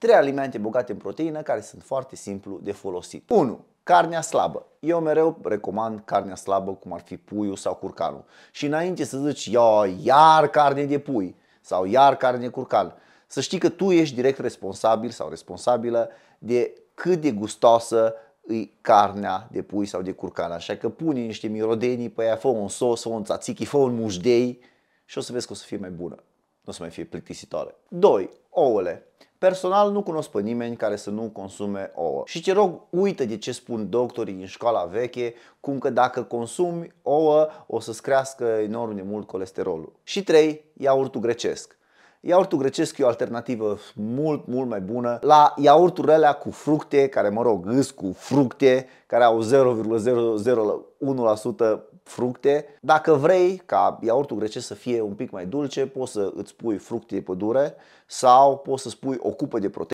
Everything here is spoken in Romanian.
Trei alimente bogate în proteină care sunt foarte simplu de folosit. 1. Carnea slabă. Eu mereu recomand carnea slabă cum ar fi puiul sau curcanul. Și înainte să zici, ia iar carne de pui sau iar carne de curcan, să știi că tu ești direct responsabil sau responsabilă de cât de gustoasă îi carnea de pui sau de curcan. Așa că pune niște mirodenii pe ea, fă un sos, fă un tzatziki, fă un mușdei și o să vezi că o să fie mai bună. Nu o să mai fie plictisitoare. 2. Ouăle. Personal nu cunosc pe nimeni care să nu consume ouă. Și te rog, uită de ce spun doctorii din școala veche, cum că dacă consumi ouă o să-ți crească enorm de mult colesterolul. Și 3. Iaurtul grecesc. Iaurtul grecesc e o alternativă mult, mult mai bună la iaurturile alea cu fructe, care mă rog, gâs cu fructe, care au 0,001% fructe. Dacă vrei ca iaurtul grecesc să fie un pic mai dulce, poți să îți pui fructe de pădure sau poți să spui o cupă de proteine